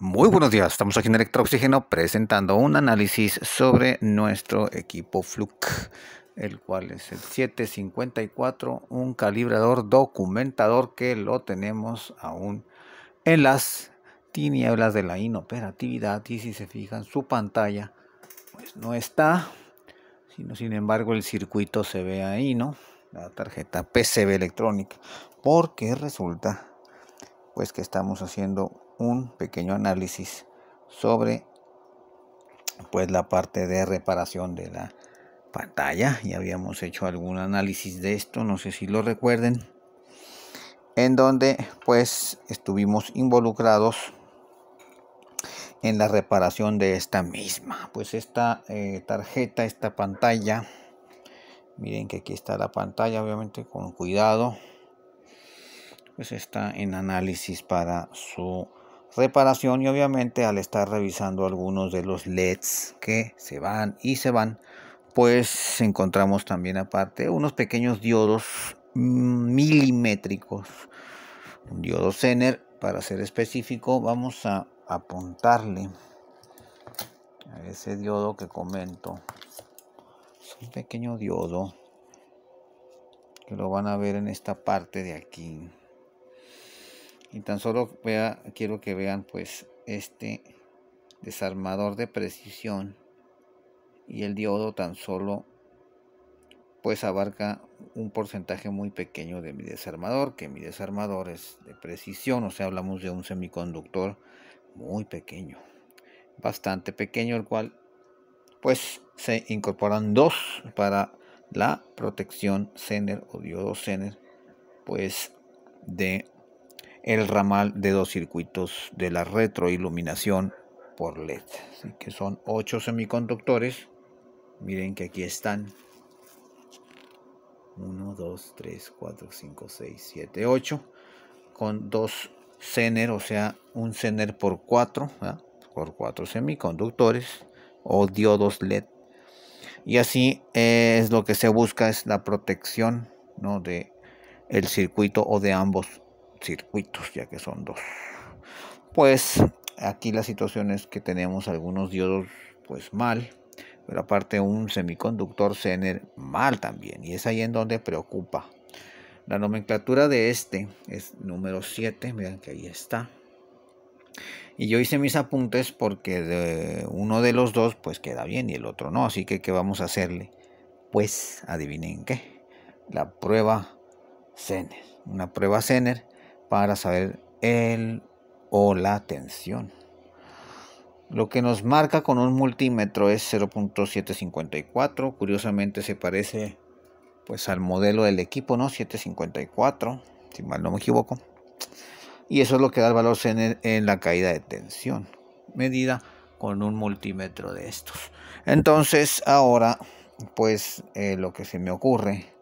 Muy buenos días, estamos aquí en Electrooxígeno presentando un análisis sobre nuestro equipo Fluke, el cual es el 754, un calibrador documentador que lo tenemos aún en las tinieblas de la inoperatividad y si se fijan su pantalla pues no está, sino sin embargo el circuito se ve ahí, ¿no? La tarjeta PCB electrónica, porque resulta pues que estamos haciendo un pequeño análisis sobre pues la parte de reparación de la pantalla ya habíamos hecho algún análisis de esto no sé si lo recuerden en donde pues estuvimos involucrados en la reparación de esta misma pues esta eh, tarjeta esta pantalla miren que aquí está la pantalla obviamente con cuidado pues está en análisis para su reparación y obviamente al estar revisando algunos de los LEDs que se van y se van, pues encontramos también aparte unos pequeños diodos mm, milimétricos, un diodo Zener para ser específico, vamos a apuntarle a ese diodo que comento. Es un pequeño diodo que lo van a ver en esta parte de aquí y tan solo vea, quiero que vean pues este desarmador de precisión y el diodo tan solo pues abarca un porcentaje muy pequeño de mi desarmador, que mi desarmador es de precisión, o sea, hablamos de un semiconductor muy pequeño, bastante pequeño, el cual pues se incorporan dos para la protección Zener o diodo Zener, pues de el ramal de dos circuitos de la retroiluminación por LED, Así que son 8 semiconductores. Miren que aquí están 1, 2, 3, 4, 5, 6, 7, 8 con dos zener, o sea, un zener por 4, por 4 semiconductores o diodos LED. Y así eh, es lo que se busca es la protección ¿no? de el circuito o de ambos circuitos, ya que son dos. Pues aquí la situación es que tenemos algunos diodos pues mal, pero aparte un semiconductor Zener mal también, y es ahí en donde preocupa. La nomenclatura de este es número 7, vean que ahí está. Y yo hice mis apuntes porque de uno de los dos pues queda bien y el otro no, así que ¿qué vamos a hacerle? Pues adivinen qué, la prueba Zener, una prueba Zener para saber el o la tensión. Lo que nos marca con un multímetro es 0.754. Curiosamente se parece pues al modelo del equipo, ¿no? 754, si mal no me equivoco. Y eso es lo que da el valor en, la caída de tensión, medida con un multímetro de estos. Entonces ahora pues eh, lo que se me ocurre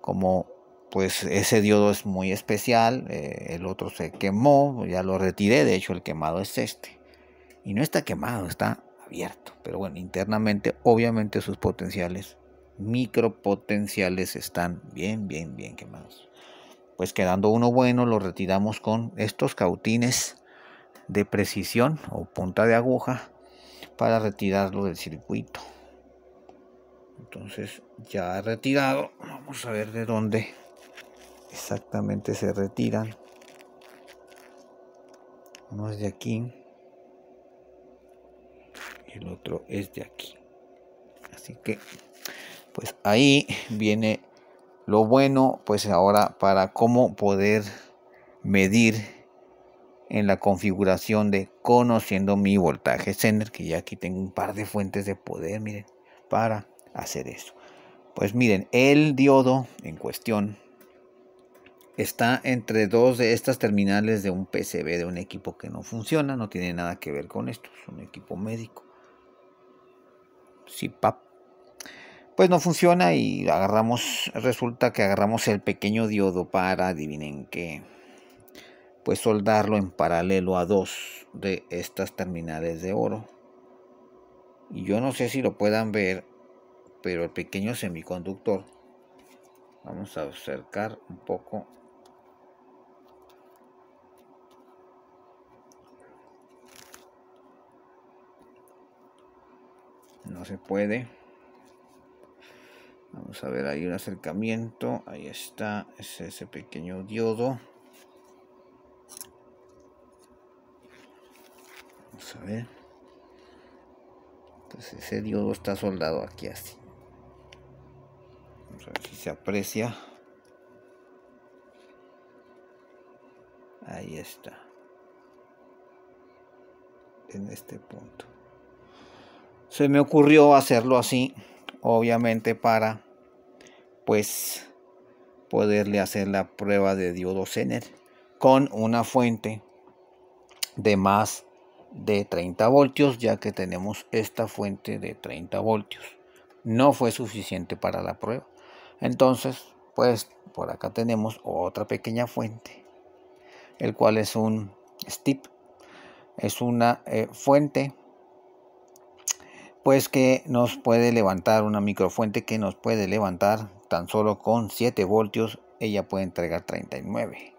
como pues ese diodo es muy especial, eh, el otro se quemó, ya lo retiré, de hecho el quemado es este. Y no está quemado, está abierto. Pero bueno, internamente obviamente sus potenciales, micropotenciales están bien, bien, bien quemados. Pues quedando uno bueno, lo retiramos con estos cautines de precisión o punta de aguja para retirarlo del circuito. Entonces ya retirado, vamos a ver de dónde exactamente se retiran. Uno es de aquí y el otro es de aquí. Así que, pues ahí viene lo bueno, pues ahora para cómo poder medir en la configuración de conociendo mi voltaje sender, que ya aquí tengo un par de fuentes de poder, miren, para hacer eso. Pues miren, el diodo en cuestión está entre dos de estas terminales de un PCB de un equipo que no funciona, no tiene nada que ver con esto, es un equipo médico. Sí, pap. Pues no funciona y agarramos, resulta que agarramos el pequeño diodo para, adivinen qué, pues soldarlo en paralelo a dos de estas terminales de oro. Y yo no sé si lo puedan ver, pero el pequeño semiconductor, vamos a acercar un poco no se puede vamos a ver hay un acercamiento ahí está ese pequeño diodo vamos a ver entonces pues ese diodo está soldado aquí así vamos a ver si se aprecia ahí está en este punto se me ocurrió hacerlo así, obviamente para pues poderle hacer la prueba de diodo Zener con una fuente de más de 30 voltios, ya que tenemos esta fuente de 30 voltios. No fue suficiente para la prueba. Entonces, pues por acá tenemos otra pequeña fuente, el cual es un STIP, es una eh, fuente pues que nos puede levantar una microfuente que nos puede levantar tan solo con 7 voltios ella puede entregar 39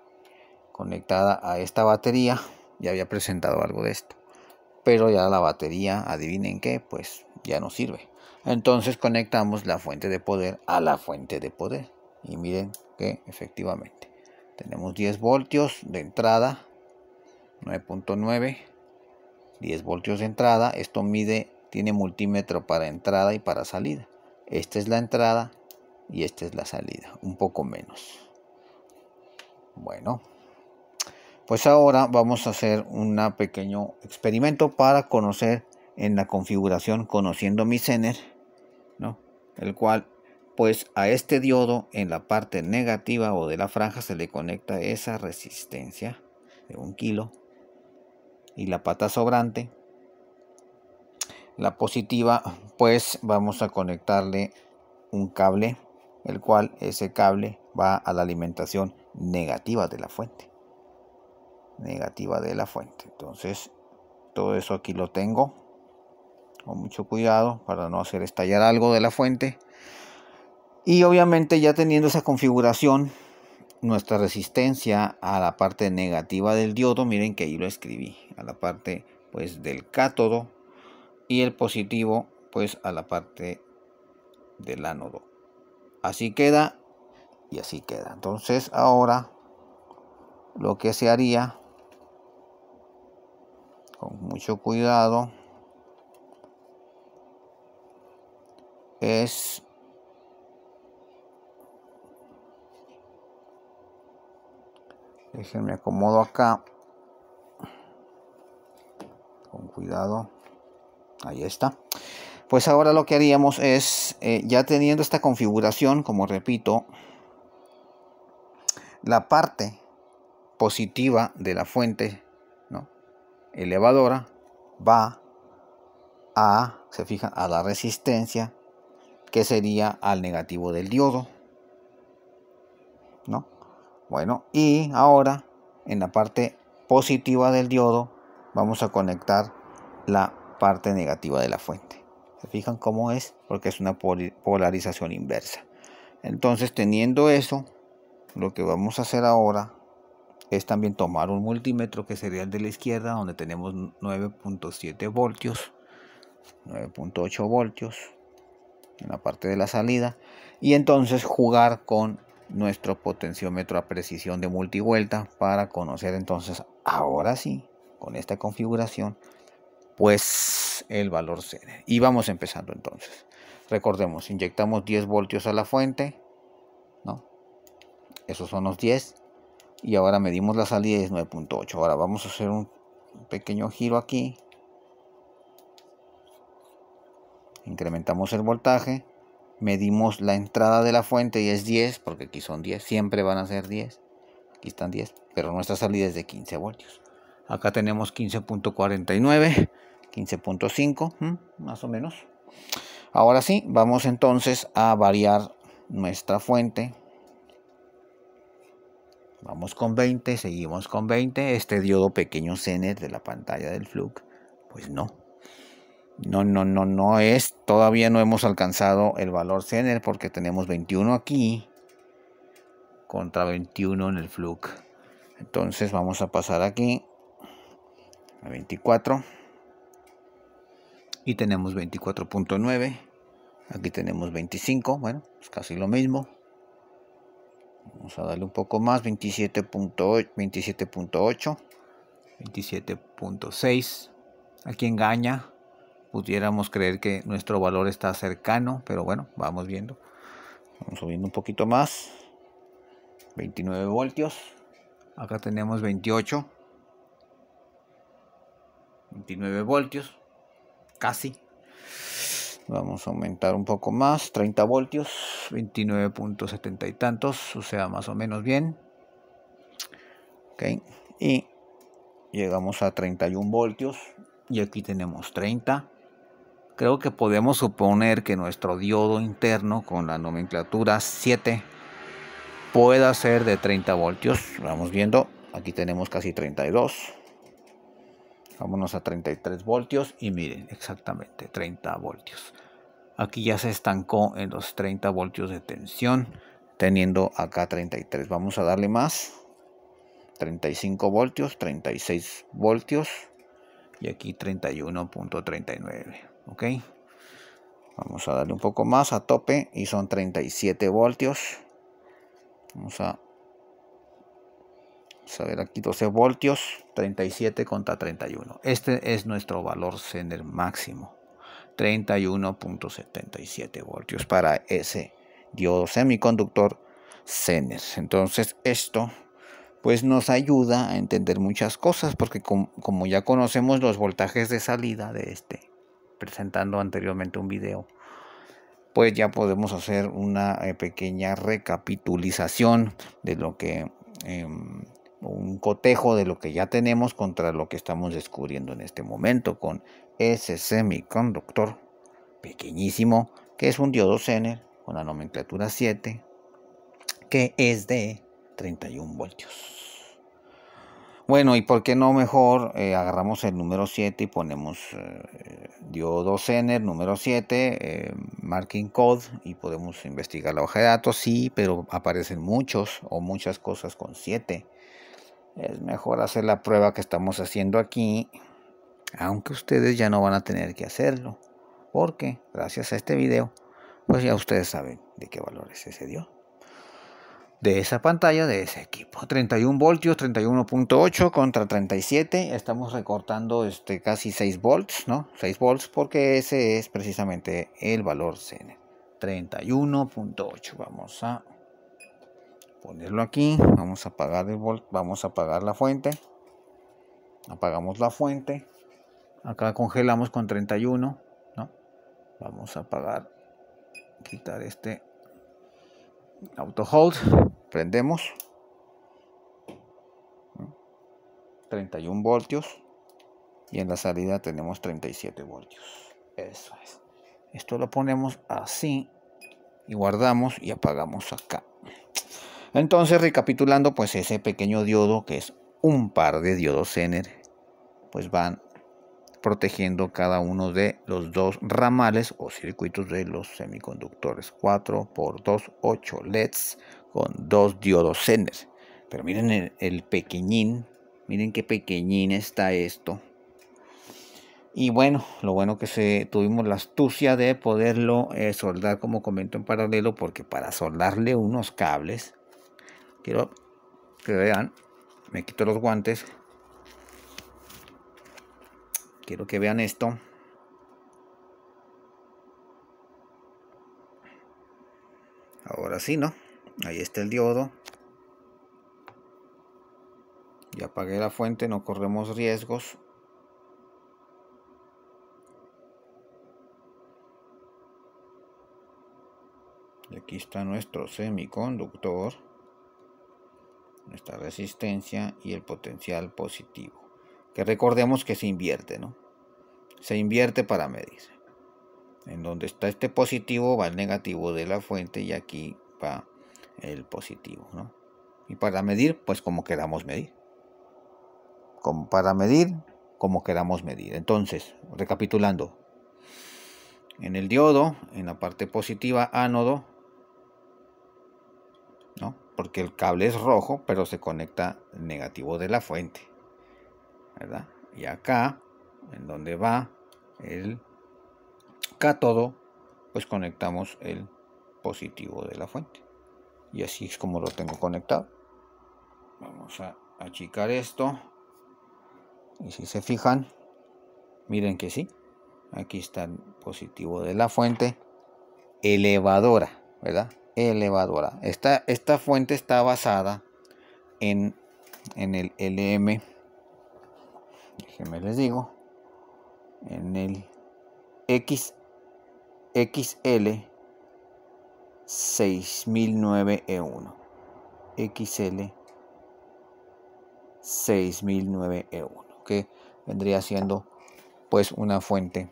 conectada a esta batería ya había presentado algo de esto pero ya la batería adivinen qué pues ya no sirve entonces conectamos la fuente de poder a la fuente de poder y miren que efectivamente tenemos 10 voltios de entrada 9.9 10 voltios de entrada esto mide tiene multímetro para entrada y para salida. Esta es la entrada y esta es la salida, un poco menos. Bueno, pues ahora vamos a hacer un pequeño experimento para conocer en la configuración conociendo mi Zener, ¿no? El cual pues a este diodo en la parte negativa o de la franja se le conecta esa resistencia de un kilo y la pata sobrante la positiva, pues vamos a conectarle un cable, el cual ese cable va a la alimentación negativa de la fuente. Negativa de la fuente. Entonces, todo eso aquí lo tengo. Con mucho cuidado para no hacer estallar algo de la fuente. Y obviamente ya teniendo esa configuración, nuestra resistencia a la parte negativa del diodo, miren que ahí lo escribí, a la parte pues del cátodo y el positivo pues a la parte del ánodo. Así queda y así queda. Entonces ahora lo que se haría con mucho cuidado es déjenme acomodo acá con cuidado Ahí está. Pues ahora lo que haríamos es, eh, ya teniendo esta configuración, como repito, la parte positiva de la fuente ¿no? elevadora va a, se fija, a la resistencia que sería al negativo del diodo. ¿No? Bueno, y ahora en la parte positiva del diodo vamos a conectar la parte negativa de la fuente. ¿Se fijan cómo es? Porque es una polarización inversa. Entonces, teniendo eso, lo que vamos a hacer ahora es también tomar un multímetro que sería el de la izquierda, donde tenemos 9.7 voltios, 9.8 voltios en la parte de la salida, y entonces jugar con nuestro potenciómetro a precisión de multivuelta para conocer entonces ahora sí con esta configuración pues el valor cede. Y vamos empezando entonces. Recordemos, inyectamos 10 voltios a la fuente, ¿no? Esos son los 10. Y ahora medimos la salida y es 9.8. Ahora vamos a hacer un pequeño giro aquí. Incrementamos el voltaje. Medimos la entrada de la fuente y es 10, porque aquí son 10, siempre van a ser 10. Aquí están 10, pero nuestra salida es de 15 voltios. Acá tenemos 15.49 15.5, más o menos. Ahora sí, vamos entonces a variar nuestra fuente. Vamos con 20, seguimos con 20. Este diodo pequeño Zener de la pantalla del Fluke, pues no. No, no, no, no es. Todavía no hemos alcanzado el valor Zener porque tenemos 21 aquí contra 21 en el Fluke. Entonces vamos a pasar aquí a 24 y tenemos 24.9 aquí tenemos 25 bueno es pues casi lo mismo vamos a darle un poco más 27.8 27.8 27.6 aquí engaña pudiéramos creer que nuestro valor está cercano pero bueno vamos viendo vamos subiendo un poquito más 29 voltios acá tenemos 28 29 voltios casi. Vamos a aumentar un poco más, 30 voltios, 29.70 y tantos, o sea, más o menos bien. y llegamos a 31 voltios y aquí tenemos 30. Creo que podemos suponer que nuestro diodo interno con la nomenclatura 7 pueda ser de 30 voltios. Vamos viendo, aquí tenemos casi 32. Vámonos a 33 voltios y miren, exactamente 30 voltios. Aquí ya se estancó en los 30 voltios de tensión, teniendo acá 33. Vamos a darle más. 35 voltios, 36 voltios y aquí 31.39. Ok. Vamos a darle un poco más a tope y son 37 voltios. Vamos a a ver aquí 12 voltios, 37 contra 31. Este es nuestro valor sender máximo. 31.77 voltios para ese diodo semiconductor Zener. Entonces esto pues nos ayuda a entender muchas cosas porque como ya conocemos los voltajes de salida de este, presentando anteriormente un video, pues ya podemos hacer una eh, pequeña recapitulización de lo que em, un cotejo de lo que ya tenemos contra lo que estamos descubriendo en este momento con ese semiconductor pequeñísimo que es un diodo Zener con la nomenclatura 7 que es de 31 voltios. Bueno, ¿y por qué no mejor eh, agarramos el número 7 y ponemos eh, diodo Zener número 7, eh, marking code y podemos investigar la hoja de datos? Sí, pero aparecen muchos o muchas cosas con 7 es mejor hacer la prueba que estamos haciendo aquí, aunque ustedes ya no van a tener que hacerlo, porque gracias a este video, pues ya ustedes saben de qué valores se dio. De esa pantalla, de ese equipo. 31 voltios, 31.8 contra 37. Estamos recortando este, casi 6 volts, ¿no? 6 volts porque ese es precisamente el valor CN. 31.8. Vamos a ponerlo aquí vamos a apagar el volt vamos a apagar la fuente apagamos la fuente acá congelamos con 31 ¿no? vamos a apagar quitar este auto hold prendemos 31 voltios y en la salida tenemos 37 voltios eso es esto lo ponemos así y guardamos y apagamos acá entonces, recapitulando, pues ese pequeño diodo, que es un par de diodos Zener, pues van protegiendo cada uno de los dos ramales o circuitos de los semiconductores 4 por 2 8 LEDs con dos diodos Zener. Pero miren el, pequeñín, miren qué pequeñín está esto. Y bueno, lo bueno que se, tuvimos la astucia de poderlo eh, soldar como comento en paralelo, porque para soldarle unos cables Quiero que vean, me quito los guantes. Quiero que vean esto. Ahora sí, ¿no? Ahí está el diodo. Ya apagué la fuente, no corremos riesgos. Y aquí está nuestro semiconductor nuestra resistencia y el potencial positivo. Que recordemos que se invierte, ¿no? Se invierte para medir En donde está este positivo va el negativo de la fuente y aquí va el positivo, ¿no? Y para medir, pues como queramos medir. Como para medir, como queramos medir. Entonces, recapitulando. En el diodo, en la parte positiva, ánodo, ¿no? porque el cable es rojo, pero se conecta negativo de la fuente. ¿verdad? Y acá, en donde va el cátodo, pues conectamos el positivo de la fuente. Y así es como lo tengo conectado. Vamos a achicar esto. Y si se fijan, miren que sí. Aquí está el positivo de la fuente elevadora, ¿verdad? elevadora. Esta, esta fuente está basada en, el LM. Déjenme les digo. En el XL 6009E1. XL 6009E1. Que vendría siendo pues una fuente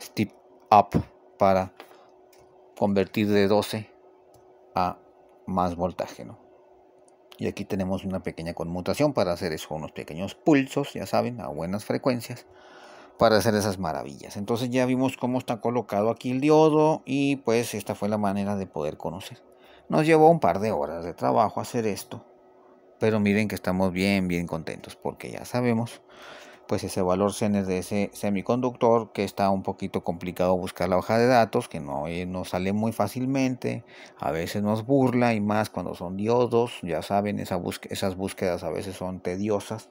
step up para convertir de 12 a más voltaje, ¿no? Y aquí tenemos una pequeña conmutación para hacer eso, unos pequeños pulsos, ya saben, a buenas frecuencias, para hacer esas maravillas. Entonces ya vimos cómo está colocado aquí el diodo y pues esta fue la manera de poder conocer. Nos llevó un par de horas de trabajo hacer esto, pero miren que estamos bien, bien contentos porque ya sabemos pues ese valor senes de ese semiconductor que está un poquito complicado buscar la hoja de datos, que no, eh, nos sale muy fácilmente, a veces nos burla y más cuando son diodos, ya saben, esas búsquedas a veces son tediosas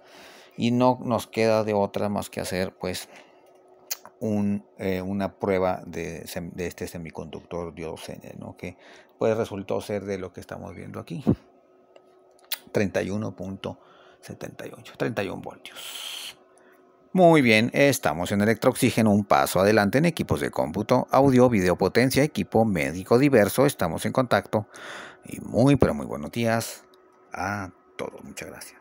y no nos queda de otra más que hacer pues eh, una prueba de, este semiconductor diodo senes ¿no? que pues resultó ser de lo que estamos viendo aquí. 31.78, 31 voltios. Muy bien, estamos en electrooxígeno un paso adelante en equipos de cómputo, audio, videopotencia, equipo médico diverso, estamos en contacto. Y muy, pero muy buenos días a todos. Muchas gracias.